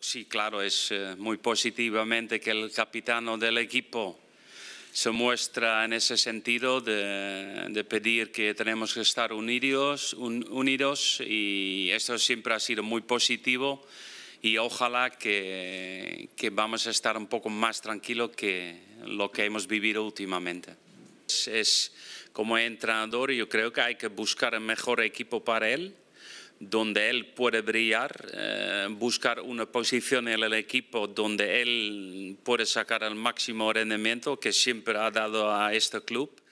Sí, claro, es eh, muy positivamente que el capitán del equipo se muestra en ese sentido de, pedir que tenemos que estar unidos, unidos y esto siempre ha sido muy positivo y ojalá que, vamos a estar un poco más tranquilos que lo que hemos vivido últimamente. Es, como entrenador yo creo que hay que buscar el mejor equipo para él donde él puede eh, brillar, buscar una posición en el equipo donde él puede sacar el máximo rendimiento que siempre ha dado a este club.